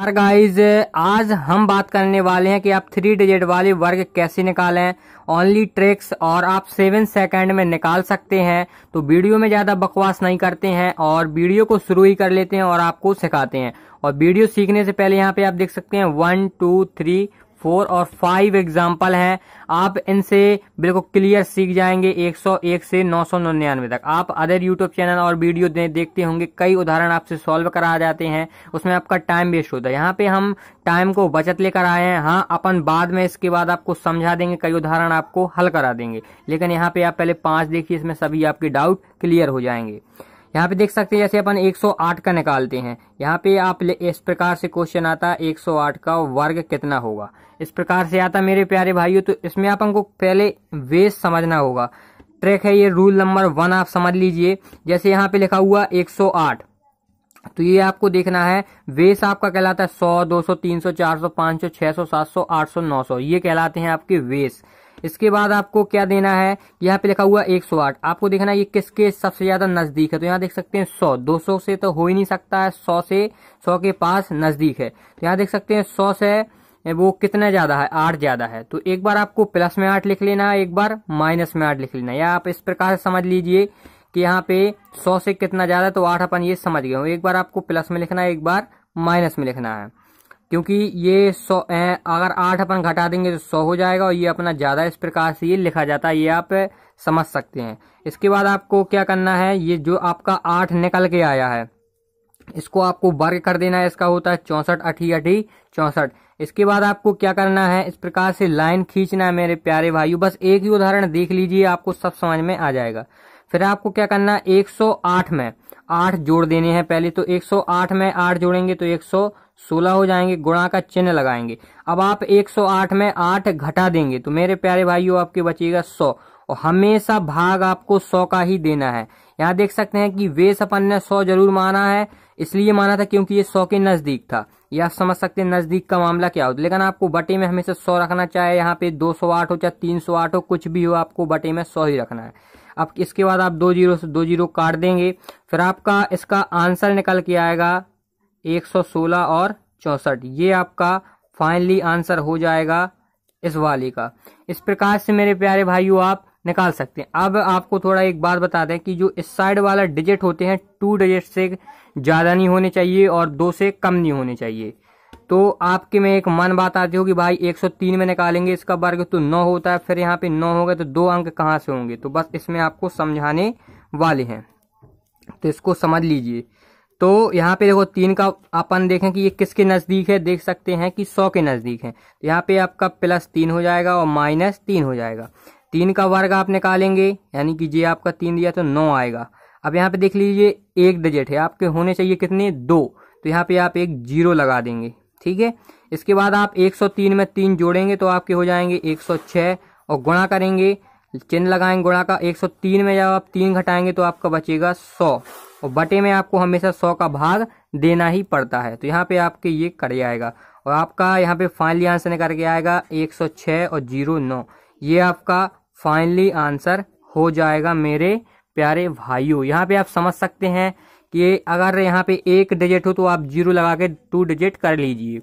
यार गाइज आज हम बात करने वाले हैं कि आप थ्री डिजिट वाले वर्ग कैसे निकालें ओनली ट्रिक्स और आप सेवन सेकंड में निकाल सकते हैं तो वीडियो में ज़्यादा बकवास नहीं करते हैं और वीडियो को शुरू ही कर लेते हैं और आपको सिखाते हैं और वीडियो सीखने से पहले यहाँ पे आप देख सकते हैं वन टू थ्री फोर और फाइव एग्जाम्पल हैं आप इनसे बिल्कुल क्लियर सीख जाएंगे 101 से नौ तक आप अदर यूट्यूब चैनल और वीडियो दे, देखते होंगे कई उदाहरण आपसे सॉल्व करा जाते हैं उसमें आपका टाइम वेस्ट होता है यहाँ पे हम टाइम को बचत लेकर आए हैं हाँ अपन बाद में इसके बाद आपको समझा देंगे कई उदाहरण आपको हल करा देंगे लेकिन यहाँ पे आप पहले पांच देखिए इसमें सभी आपके डाउट क्लियर हो जाएंगे यहाँ पे देख सकते हैं जैसे अपन 108 का निकालते हैं यहाँ पे आप इस प्रकार से क्वेश्चन आता है एक का वर्ग कितना होगा इस प्रकार से आता मेरे प्यारे भाइयों तो इसमें आप हमको पहले वेस समझना होगा ट्रैक है ये रूल नंबर वन आप समझ लीजिए जैसे यहाँ पे लिखा हुआ 108 तो ये आपको देखना है वेस आपका कहलाता है सौ दो सौ तीन सौ चार सौ 800 सौ सौ सात सौ आठ सौ नौ सौ ये कहलाते हैं आपके वेस इसके बाद आपको क्या देना है यहाँ पे लिखा हुआ एक सौ आठ आपको देखना ये किसके सबसे ज़्यादा नज़दीक है तो यहाँ देख सकते हैं सौ दो सौ से तो हो ही नहीं सकता है सौ से सौ के पास नज़दीक है तो यहाँ देख सकते हैं सौ से वो कितना ज़्यादा है आठ ज़्यादा है तो एक बार आपको प्लस में आठ लिख लेना है एक बार माइनस में आठ लिख लेना है या आप इस प्रकार से समझ लीजिए कि यहाँ पे सौ से कितना ज़्यादा तो आठ अपन ये समझ गए एक बार आपको प्लस में लिखना है एक बार माइनस में लिखना है क्योंकि ये सौ अगर आठ अपन घटा देंगे तो सौ हो जाएगा और ये अपना ज़्यादा इस प्रकार से ये लिखा जाता है ये आप समझ सकते हैं इसके बाद आपको क्या करना है ये जो आपका आठ निकल के आया है इसको आपको वर्ग कर देना है इसका होता है चौंसठ अठी अठी चौंसठ इसके बाद आपको क्या करना है इस प्रकार से लाइन खींचना है मेरे प्यारे भाइयों बस एक ही उदाहरण देख लीजिए आपको सब समझ में आ जाएगा फिर आपको क्या करना है आठ में आठ जोड़ देने हैं पहले तो आठ में आठ जोड़ेंगे तो एक सोलह हो जाएंगे गुणा का चिन्ह लगाएंगे अब आप 108 में आठ घटा देंगे तो मेरे प्यारे भाइयों आपके बचेगा सौ और हमेशा भाग आपको सौ का ही देना है यहाँ देख सकते हैं कि वे अपन ने सौ जरूर माना है इसलिए माना था क्योंकि ये सौ के नज़दीक था ये आप समझ सकते हैं नज़दीक का मामला क्या हो लेकिन आपको बटे में हमेशा सौ रखना चाहे यहाँ पे दो सौ आठ हो चाहे तीन सौ आठ हो कुछ भी हो आपको बटे में सौ ही रखना है अब इसके बाद आप दो जीरो से दो जीरो काट देंगे फिर आपका इसका आंसर निकल के आएगा 116 और चौंसठ ये आपका फाइनली आंसर हो जाएगा इस वाली का इस प्रकार से मेरे प्यारे भाइयों आप निकाल सकते हैं अब आपको थोड़ा एक बात बता दें कि जो इस साइड वाला डिजिट होते हैं टू डिजिट से ज़्यादा नहीं होने चाहिए और दो से कम नहीं होने चाहिए तो आपके में एक मन बात आती होगी भाई 103 में निकालेंगे इसका वर्ग तो नौ होता है फिर यहाँ पे नौ होगा तो दो अंक कहाँ से होंगे तो बस इसमें आपको समझाने वाले हैं तो इसको समझ लीजिए तो यहाँ पे देखो तीन का अपन देखें कि ये किसके नज़दीक है देख सकते हैं कि सौ के नज़दीक है तो यहाँ पे आपका प्लस तीन हो जाएगा और माइनस तीन हो जाएगा तीन का वर्ग आप निकालेंगे यानी कि ये आपका तीन दिया तो नौ आएगा अब यहाँ पे देख लीजिए एक डिजिट है आपके होने चाहिए कितने दो तो यहाँ पे आप एक जीरो लगा देंगे ठीक है इसके बाद आप तीन में तीन जोड़ेंगे तो आपके हो जाएंगे छह और गुणा करेंगे चिन्ह लगाएंगे गुणा का तीन में जब आप तीन घटाएंगे तो आपका बचेगा सौ और बटे में आपको हमेशा सौ का भाग देना ही पड़ता है तो यहाँ पे आपके ये कट जाएगा और आपका यहाँ पे फाइनली आंसर निकल के आएगा एक सौ छः और जीरो नौ ये आपका फाइनली आंसर हो जाएगा मेरे प्यारे भाइयों यहाँ पे आप समझ सकते हैं कि अगर यहाँ पे एक डिजिट हो तो आप जीरो लगा के टू डिजिट कर लीजिए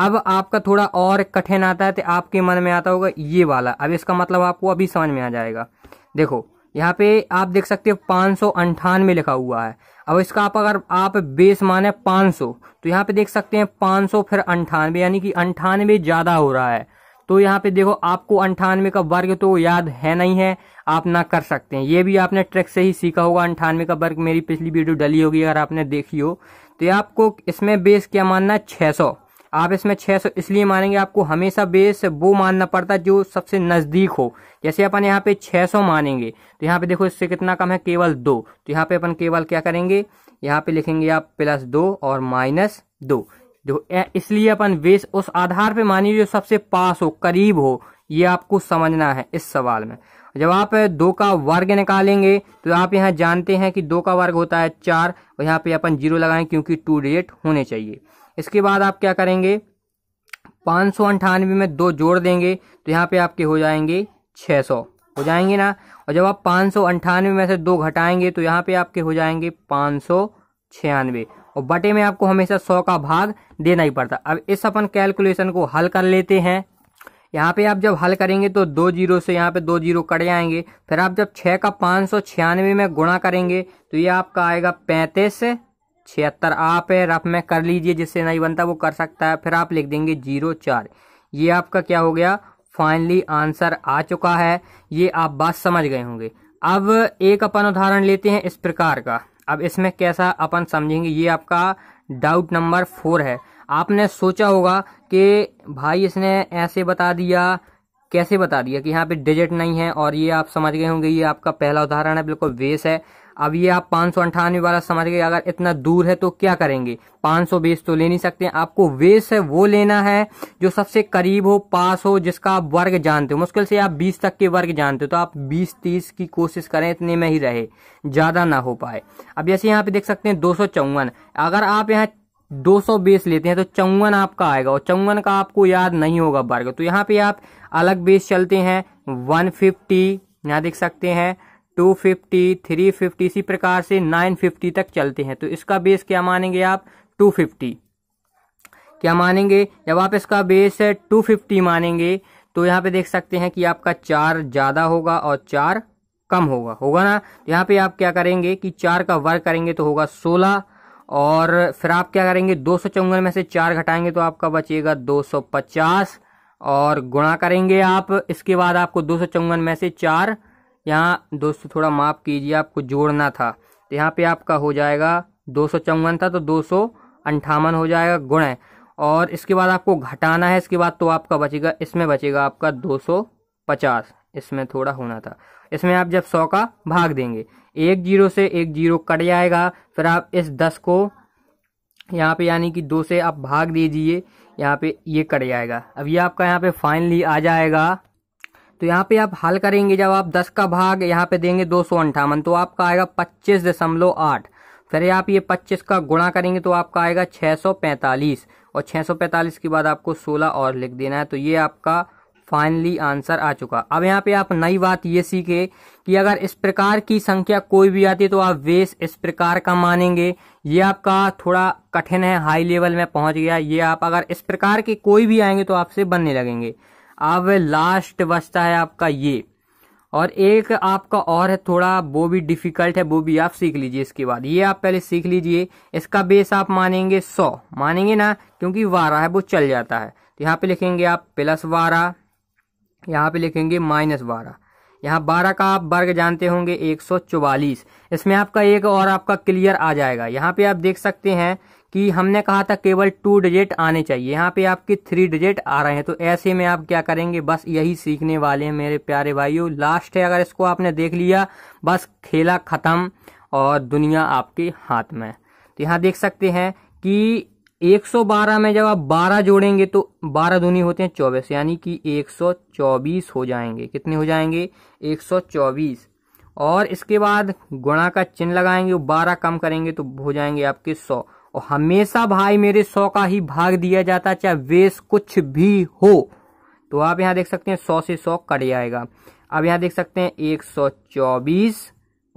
अब आपका थोड़ा और कठिन आता है तो आपके मन में आता होगा ये वाला अब इसका मतलब आपको अभी समझ में आ जाएगा देखो यहाँ पे आप देख सकते हो पाँच सौ अंठानवे लिखा हुआ है अब इसका आप अगर आप बेस माने 500 तो यहाँ पे देख सकते हैं 500 फिर अंठानवे यानी कि अंठानवे ज़्यादा हो रहा है तो यहाँ पे देखो आपको अंठानवे का वर्ग तो याद है नहीं है आप ना कर सकते हैं ये भी आपने ट्रिक से ही सीखा होगा अंठानवे का वर्ग मेरी पिछली वीडियो डली होगी अगर आपने देखी हो तो आपको इसमें बेस क्या मानना है छः आप इसमें 600 इसलिए मानेंगे आपको हमेशा बेस वो मानना पड़ता है जो सबसे नज़दीक हो जैसे अपन यहाँ पे 600 मानेंगे तो यहाँ पे देखो इससे कितना कम है केवल दो तो यहाँ पे अपन केवल क्या करेंगे यहाँ पे लिखेंगे आप प्लस दो और माइनस दो जो इसलिए अपन बेस उस आधार पे मानिए जो सबसे पास हो करीब हो ये आपको समझना है इस सवाल में जब आप दो का वर्ग निकालेंगे तो आप यहाँ जानते हैं कि दो का वर्ग होता है चार और यहाँ पे अपन जीरो लगाएं क्योंकि टू डिजिट होने चाहिए इसके बाद आप क्या करेंगे पाँच सौ अंठानवे में दो जोड़ देंगे तो यहाँ पे आपके हो जाएंगे छः सौ हो जाएंगे ना और जब आप पाँच सौ अंठानवे में से दो घटाएंगे तो यहाँ पे आपके हो जाएंगे पाँच सौ छियानवे और बटे में आपको हमेशा सौ का भाग देना ही पड़ता अब इस अपन कैलकुलेशन को हल कर लेते हैं यहाँ पे आप जब हल करेंगे तो दो जीरो से यहाँ पे दो जीरो कट जाएंगे फिर आप जब छः का पाँच सौ छियानवे में गुणा करेंगे तो ये आपका आएगा पैंतीस छिहत्तर आप है रफ में कर लीजिए जिससे नहीं बनता वो कर सकता है फिर आप लिख देंगे जीरो चार ये आपका क्या हो गया फाइनली आंसर आ चुका है ये आप बात समझ गए होंगे अब एक अपन उदाहरण लेते हैं इस प्रकार का अब इसमें कैसा अपन समझेंगे ये आपका डाउट नंबर फोर है आपने सोचा होगा कि भाई इसने ऐसे बता दिया कैसे बता दिया कि यहाँ पे डिजिट नहीं है और ये आप समझ गए होंगे ये आपका पहला उदाहरण है बिल्कुल वेस है अब ये आप पाँच सौ अंठानवे वाला समझ गए अगर इतना दूर है तो क्या करेंगे पाँच सौ बेस तो ले नहीं सकते आपको वेस है वो लेना है जो सबसे करीब हो पास हो जिसका आप वर्ग जानते हो मुश्किल से आप बीस तक के वर्ग जानते हो तो आप बीस तीस की कोशिश करें इतने में ही रहे ज़्यादा ना हो पाए अब जैसे यहाँ पे देख सकते हैं दो अगर आप यहाँ 200 बेस लेते हैं तो चौवन आपका आएगा और चौवन का आपको याद नहीं होगा वर्ग तो यहाँ पे आप अलग बेस चलते हैं 150 यहाँ देख सकते हैं 250, 350 इसी प्रकार से 950 तक चलते हैं तो इसका बेस क्या मानेंगे आप 250 क्या मानेंगे जब आप इसका बेस है 250 मानेंगे तो यहाँ पे देख सकते हैं कि आपका चार ज़्यादा होगा और चार कम होगा होगा ना तो यहाँ पे आप क्या करेंगे कि चार का वर्ग करेंगे तो होगा सोलह और फिर आप क्या करेंगे दो सौ में से चार घटाएंगे तो आपका बचेगा दो सौ पचास और गुणा करेंगे आप इसके बाद आपको दो सौ में से चार यहाँ दोस्तों थोड़ा माफ़ कीजिए आपको जोड़ना था तो यहाँ पे आपका हो जाएगा दो था तो दो हो जाएगा गुण और इसके बाद आपको घटाना है इसके बाद तो आपका बचेगा इसमें बचेगा आपका 250 इसमें थोड़ा होना था इसमें आप जब 100 का भाग देंगे एक जीरो से एक जीरो कट जाएगा फिर आप इस 10 को यहाँ पे यानी कि दो से आप भाग दीजिए यहाँ पे ये कट जाएगा अब ये आपका यहाँ पे फाइनली आ जाएगा तो यहाँ पे आप हल करेंगे जब आप दस का भाग यहाँ पे देंगे दो सौ अंठावन तो आपका आएगा पच्चीस दशमलव आठ फिर आप ये पच्चीस का गुणा करेंगे तो आपका आएगा 645 सौ पैंतालीस और 645 सौ पैंतालीस के बाद आपको सोलह और लिख देना है तो ये आपका फाइनली आंसर आ चुका अब यहाँ पे आप नई बात ये सीखे कि अगर इस प्रकार की संख्या कोई भी आती है तो आप वेस इस प्रकार का मानेंगे ये आपका थोड़ा कठिन है हाई लेवल में पहुंच गया ये आप अगर इस प्रकार के कोई भी आएंगे तो आपसे बनने लगेंगे अब लास्ट बचता है आपका ये और एक आपका और है थोड़ा वो भी डिफिकल्ट है वो भी आप सीख लीजिए इसके बाद ये आप पहले सीख लीजिए इसका बेस आप मानेंगे सौ मानेंगे ना क्योंकि वारा है वो चल जाता है तो यहाँ पे लिखेंगे आप प्लस वारा यहाँ पे लिखेंगे माइनस बारह यहाँ बारह का आप वर्ग जानते होंगे एक सौ चौवालीस इसमें आपका एक और आपका क्लियर आ जाएगा यहाँ पे आप देख सकते हैं कि हमने कहा था केवल टू डिजिट आने चाहिए यहाँ पे आपके थ्री डिजिट आ रहे हैं तो ऐसे में आप क्या करेंगे बस यही सीखने वाले हैं मेरे प्यारे भाइयों लास्ट है अगर इसको आपने देख लिया बस खेला ख़त्म और दुनिया आपके हाथ में तो यहाँ देख सकते हैं कि 112 में जब आप 12 जोड़ेंगे तो 12 दुनी होते हैं 24 यानी कि 124 हो जाएंगे कितने हो जाएंगे 124 और इसके बाद गुणा का चिन्ह लगाएंगे बारह कम करेंगे तो हो जाएंगे आपके सौ और हमेशा भाई मेरे सौ का ही भाग दिया जाता चाहे वेश कुछ भी हो तो आप यहाँ देख सकते हैं सौ से सौ कट जाएगा अब यहाँ देख सकते हैं एक सौ चौबीस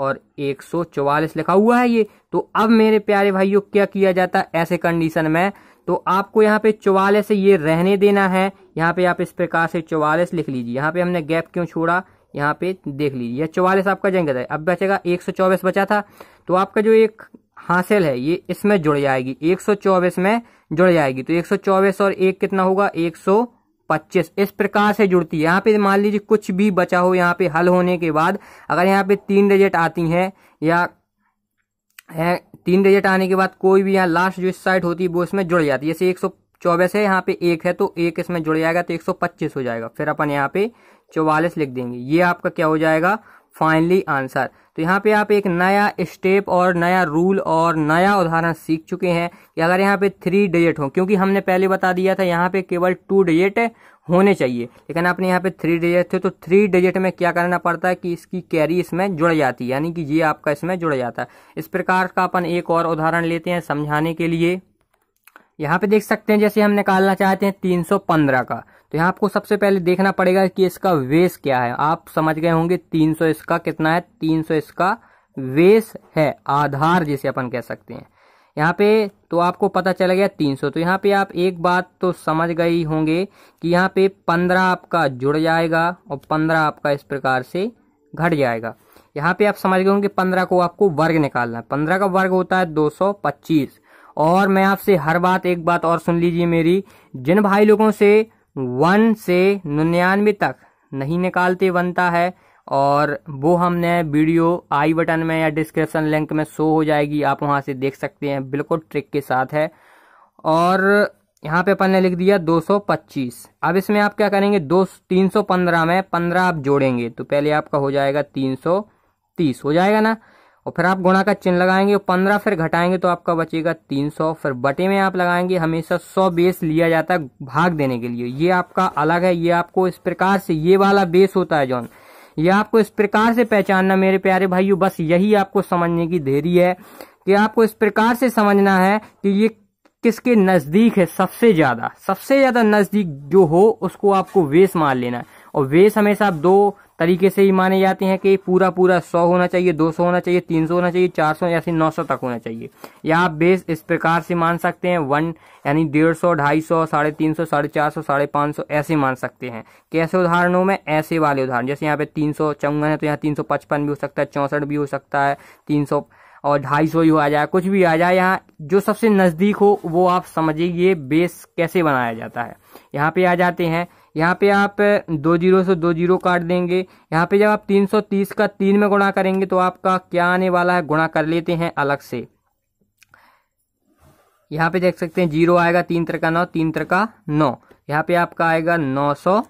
और एक सौ चौवालीस लिखा हुआ है ये तो अब मेरे प्यारे भाइयों क्या किया जाता ऐसे कंडीशन में तो आपको यहाँ पे चौवालीस ये रहने देना है यहाँ पे आप इस प्रकार से चौवालीस लिख लीजिए यहाँ पे हमने गैप क्यों छोड़ा यहाँ पे देख लीजिए चौवालीस आपका जंग है अब बचेगा एक सौ चौबीस बचा था तो आपका जो एक हासिल है ये इसमें जुड़ जाएगी 124 में जुड़ जाएगी तो 124 और एक कितना होगा 125 इस प्रकार से जुड़ती है यहाँ पे मान लीजिए कुछ भी बचा हो यहाँ पे हल होने के बाद अगर यहाँ पे तीन डिजिट आती हैं या है, तीन डिजिट आने के बाद कोई भी यहाँ लास्ट जो इस साइड होती है वो इसमें जुड़ जाती है जैसे एक चौबीस है यहाँ पे एक है तो एक इसमें जुड़ जाएगा तो एक सौ पच्चीस हो जाएगा फिर अपन यहाँ पे चौवालीस लिख देंगे ये आपका क्या हो जाएगा फाइनली आंसर तो यहाँ पे आप एक नया स्टेप और नया रूल और नया उदाहरण सीख चुके हैं कि अगर यहाँ पे थ्री डिजिट हो क्योंकि हमने पहले बता दिया था यहाँ पे केवल टू डिजिट होने चाहिए लेकिन आपने यहाँ पे थ्री डिजिट थे तो थ्री डिजिट में क्या करना पड़ता है कि इसकी कैरी इसमें जुड़ जाती है यानी कि ये आपका इसमें जुड़ जाता है इस प्रकार का अपन एक और उदाहरण लेते हैं समझाने के लिए यहाँ पे देख सकते हैं जैसे हम निकालना चाहते हैं 315 का तो यहाँ आपको सबसे पहले देखना पड़ेगा कि इसका वेस क्या है आप समझ गए होंगे 300 इसका कितना है 300 इसका वेस है आधार जिसे अपन कह सकते हैं यहाँ पे तो आपको पता चला गया 300 तो यहाँ पे आप एक बात तो समझ गए होंगे कि यहाँ पे 15 आपका जुड़ जाएगा और 15 आपका इस प्रकार से घट जाएगा यहाँ पे आप समझ गए होंगे 15 को आपको वर्ग निकालना है 15 का वर्ग होता है 225 और मैं आपसे हर बात एक बात और सुन लीजिए मेरी जिन भाई लोगों से वन से निन्यानवे तक नहीं निकालते बनता है और वो हमने वीडियो आई बटन में या डिस्क्रिप्शन लिंक में शो हो जाएगी आप वहां से देख सकते हैं बिल्कुल ट्रिक के साथ है और यहाँ पे अपन ने लिख दिया 225 अब इसमें आप क्या करेंगे दो तीन में पंद्रह आप जोड़ेंगे तो पहले आपका हो जाएगा 330 हो जाएगा ना और फिर आप गुणा का चिन्ह लगाएंगे और पंद्रह फिर घटाएंगे तो आपका बचेगा तीन सौ फिर बटे में आप लगाएंगे हमेशा सौ बेस लिया जाता है भाग देने के लिए ये आपका अलग है ये आपको इस प्रकार से ये वाला बेस होता है जॉन ये आपको इस प्रकार से पहचानना मेरे प्यारे भाइयों बस यही आपको समझने की देरी है कि आपको इस प्रकार से समझना है कि ये किसके नज़दीक है सबसे ज़्यादा सबसे ज़्यादा नज़दीक जो हो उसको आपको वेस मार लेना है और वेस हमेशा आप दो तरीके से ही माने जाते हैं कि पूरा पूरा सौ होना चाहिए दो सौ होना चाहिए तीन सौ होना चाहिए चार सौ या फिर नौ सौ तक होना चाहिए या आप बेस इस प्रकार से मान सकते हैं वन यानी डेढ़ सौ ढाई सौ साढ़े तीन सौ साढ़े चार सौ साढ़े पाँच सौ ऐसे मान सकते हैं कैसे उदाहरणों में ऐसे वाले उदाहरण जैसे यहाँ पे तीन सौ चौवन है तो यहाँ तीन सौ पचपन भी हो सकता है चौंसठ भी हो सकता है तीन सौ और ढाई सौ ही आ जाए कुछ भी आ जाए यहाँ जो सबसे नज़दीक हो वो आप समझिए बेस कैसे बनाया जाता है यहाँ पे आ जाते हैं यहाँ पे आप दो जीरो से दो जीरो काट देंगे यहाँ पे जब आप तीन सौ तीस का तीन में गुणा करेंगे तो आपका क्या आने वाला है गुणा कर लेते हैं अलग से यहाँ पे देख सकते हैं जीरो आएगा तीन तरह का नौ तीन तरह का नौ यहाँ पे आपका आएगा नौ सौ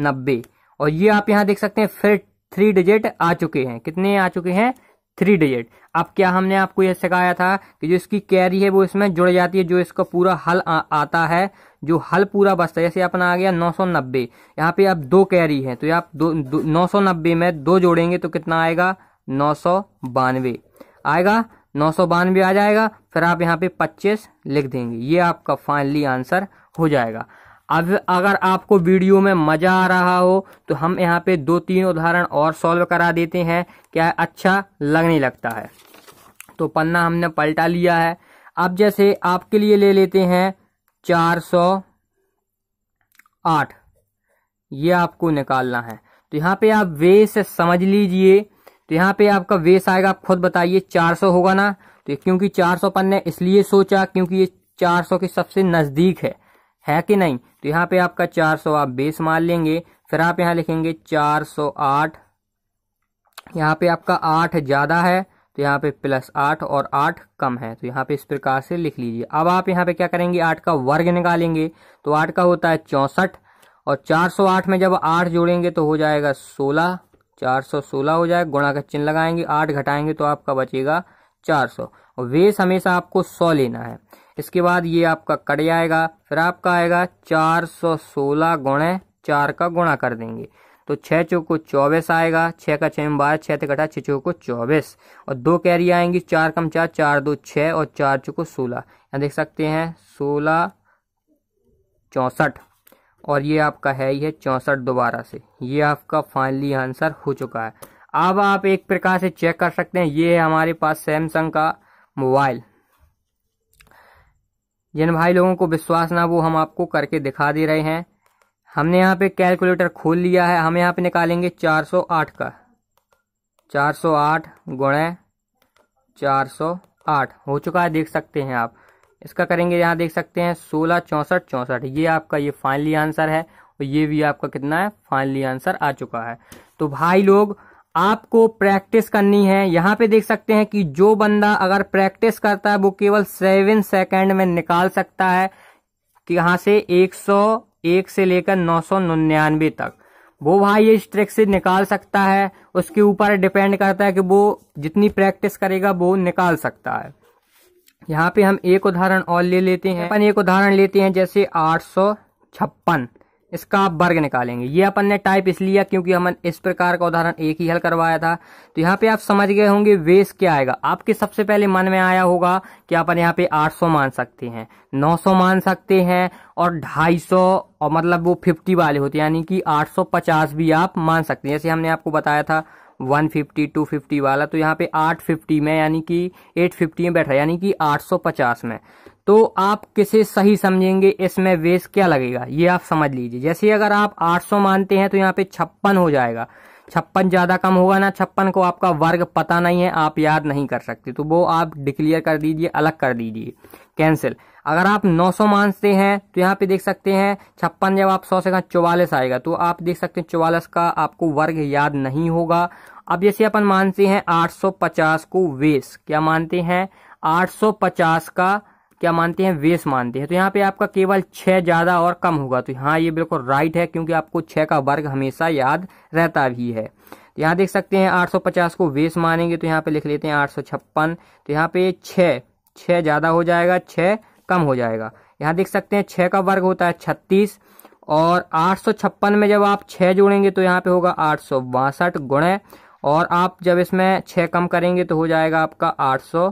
नब्बे और ये आप यहाँ देख सकते हैं फिर थ्री डिजिट आ चुके हैं कितने आ चुके हैं थ्री डिजिट अब क्या हमने आपको यह सिखाया था कि जो इसकी कैरी है वो इसमें जुड़ जाती है जो इसका पूरा हल आ, आता है जो हल पूरा बचता है जैसे अपना आ गया 990 यहाँ पे आप दो कैरी है तो आप दो, दो नब्बे में दो जोड़ेंगे तो कितना आएगा नौ आएगा नौ आ जाएगा फिर आप यहाँ पे 25 लिख देंगे ये आपका फाइनली आंसर हो जाएगा अब अगर आपको वीडियो में मज़ा आ रहा हो तो हम यहाँ पे दो तीन उदाहरण और सॉल्व करा देते हैं क्या अच्छा लगने लगता है तो पन्ना हमने पलटा लिया है अब जैसे आपके लिए ले लेते हैं चार सौ आठ ये आपको निकालना है तो यहाँ पे आप वेस समझ लीजिए तो यहाँ पे आपका वेस आएगा आप खुद बताइए चार सौ होगा ना तो क्योंकि चार सौ पन्ने इसलिए सोचा क्योंकि ये चार सौ के सबसे नज़दीक है है कि नहीं तो यहाँ पे आपका 400 आप बेस मान लेंगे फिर आप यहाँ लिखेंगे 408 यहाँ पे आपका आठ ज़्यादा है तो यहाँ पे प्लस आठ और आठ कम है तो यहाँ पे इस प्रकार से लिख लीजिए अब आप यहाँ पे क्या करेंगे आठ का वर्ग निकालेंगे तो आठ का होता है चौंसठ और 408 में जब आठ जोड़ेंगे तो हो जाएगा सोलह 416 हो जाएगा गुणा का चिन्ह लगाएंगे आठ घटाएंगे तो आपका बचेगा चार और वेस हमेशा आपको सौ लेना है इसके बाद ये आपका कट जाएगा फिर आपका आएगा चार सौ सोलह गुणे चार का गुणा कर देंगे तो छः चौको चौबीस आएगा छः का छः में बारह छः कटा छः चौको चौबीस और दो कैरी आएंगी चार कम चार चार दो छः और चार चौको सोलह यहाँ देख सकते हैं सोलह चौंसठ और ये आपका है ही है चौंसठ दोबारा से ये आपका फाइनली आंसर हो चुका है अब आप एक प्रकार से चेक कर सकते हैं ये है हमारे पास सैमसंग का मोबाइल जिन भाई लोगों को विश्वास ना वो हम आपको करके दिखा दे रहे हैं हमने यहाँ पे कैलकुलेटर खोल लिया है हम यहाँ पे निकालेंगे 408 का 408 सौ आठ गुणे चार हो चुका है देख सकते हैं आप इसका करेंगे यहाँ देख सकते हैं सोलह चौंसठ चौंसठ ये आपका ये फाइनली आंसर है और ये भी आपका कितना है फाइनली आंसर आ चुका है तो भाई लोग आपको प्रैक्टिस करनी है यहाँ पे देख सकते हैं कि जो बंदा अगर प्रैक्टिस करता है वो केवल सेवन सेकेंड में निकाल सकता है कि यहाँ से एक सौ एक से लेकर नौ सौ निन्यानवे तक वो भाई ये स्ट्रिक से निकाल सकता है उसके ऊपर डिपेंड करता है कि वो जितनी प्रैक्टिस करेगा वो निकाल सकता है यहाँ पे हम एक उदाहरण और ले लेते हैं अपन एक उदाहरण लेते हैं जैसे आठ सौ छप्पन इसका आप वर्ग निकालेंगे ये अपन ने टाइप इसलिए क्योंकि हमने इस प्रकार का उदाहरण एक ही हल करवाया था तो यहाँ पे आप समझ गए होंगे वेस क्या आएगा आपके सबसे पहले मन में आया होगा कि अपन यहाँ पे 800 मान सकते हैं 900 मान सकते हैं और 250 और मतलब वो 50 वाले होते हैं यानी कि 850 भी आप मान सकते हैं जैसे हमने आपको बताया था 150, 250 वाला तो यहाँ पे 850 में यानी कि 850 में बैठ रहा है यानी कि 850 में तो आप किसे सही समझेंगे इसमें वेस क्या लगेगा ये आप समझ लीजिए जैसे अगर आप 800 मानते हैं तो यहाँ पे छप्पन हो जाएगा छप्पन ज़्यादा कम होगा ना छप्पन को आपका वर्ग पता नहीं है आप याद नहीं कर सकते तो वो आप डिक्लेयर कर दीजिए अलग कर दीजिए कैंसिल अगर आप 900 मानते हैं तो यहाँ पे देख सकते हैं छप्पन जब आप 100 से कहा चौवालिस आएगा तो आप देख सकते हैं चौवालिस का आपको वर्ग याद नहीं होगा अब जैसे अपन मानते हैं 850 को वेस क्या मानते हैं 850 का क्या मानते हैं वेस मानते हैं तो यहाँ पे आपका केवल छह ज़्यादा और कम होगा तो हाँ ये बिल्कुल राइट है क्योंकि आपको छः का वर्ग हमेशा याद रहता भी है तो यहाँ देख सकते हैं 850 को वेस मानेंगे तो यहाँ पे लिख लेते हैं आठ तो यहाँ पे छः छः ज़्यादा हो जाएगा छः कम हो जाएगा यहाँ देख सकते हैं छः का वर्ग होता है छत्तीस और आठ में जब आप छः जोड़ेंगे तो यहाँ पे होगा आठ सौ और आप जब इसमें छः कम करेंगे तो हो जाएगा आपका आठ सौ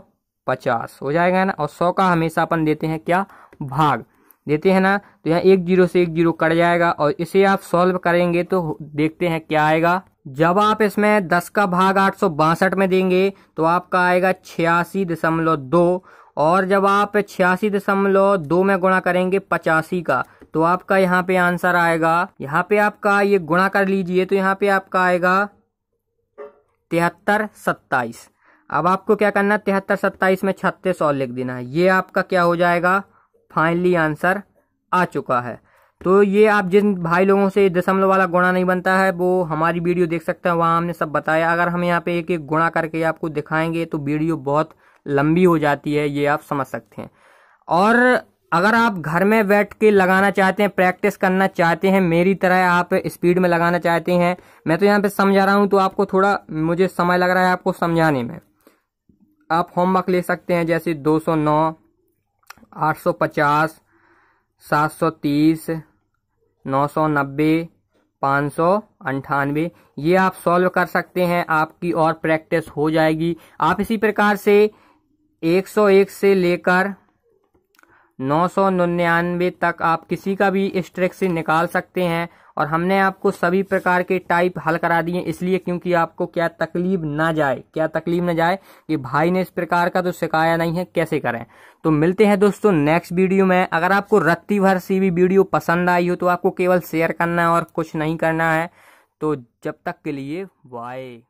पचास हो जाएगा ना और सौ का हमेशा अपन देते हैं क्या भाग देते हैं ना तो यहाँ एक जीरो से एक जीरो कट जाएगा और इसे आप सॉल्व करेंगे तो देखते हैं क्या आएगा जब आप इसमें दस का भाग आठ सौ बासठ में देंगे तो आपका आएगा छियासी दशमलव दो और जब आप छियासी दशमलव दो में गुणा करेंगे पचासी का तो आपका यहाँ पे आंसर आएगा यहाँ पे आपका ये गुणा कर लीजिए तो यहाँ पे आपका आएगा तिहत्तर सत्ताईस अब आपको क्या करना है तिहत्तर सत्ताईस में छत्तीस और लिख देना है ये आपका क्या हो जाएगा फाइनली आंसर आ चुका है तो ये आप जिन भाई लोगों से दशमलव वाला गुणा नहीं बनता है वो हमारी वीडियो देख सकते हैं वहाँ हमने सब बताया अगर हम यहाँ पे एक एक गुणा करके आपको दिखाएंगे तो वीडियो बहुत लंबी हो जाती है ये आप समझ सकते हैं और अगर आप घर में बैठ के लगाना चाहते हैं प्रैक्टिस करना चाहते हैं मेरी तरह आप स्पीड में लगाना चाहते हैं मैं तो यहाँ पे समझा रहा हूँ तो आपको थोड़ा मुझे समय लग रहा है आपको समझाने में आप होमवर्क ले सकते हैं जैसे 209, 850, 730, 990, पाँच सौ अंठानवे ये आप सॉल्व कर सकते हैं आपकी और प्रैक्टिस हो जाएगी आप इसी प्रकार से 101 से लेकर नौ सौ निन्यानवे तक आप किसी का भी स्ट्रेक से निकाल सकते हैं और हमने आपको सभी प्रकार के टाइप हल करा दिए इसलिए क्योंकि आपको क्या तकलीफ ना जाए क्या तकलीफ ना जाए कि भाई ने इस प्रकार का तो सिखाया नहीं है कैसे करें तो मिलते हैं दोस्तों नेक्स्ट वीडियो में अगर आपको रत्ती भर सी भी वीडियो पसंद आई हो तो आपको केवल शेयर करना है और कुछ नहीं करना है तो जब तक के लिए वाई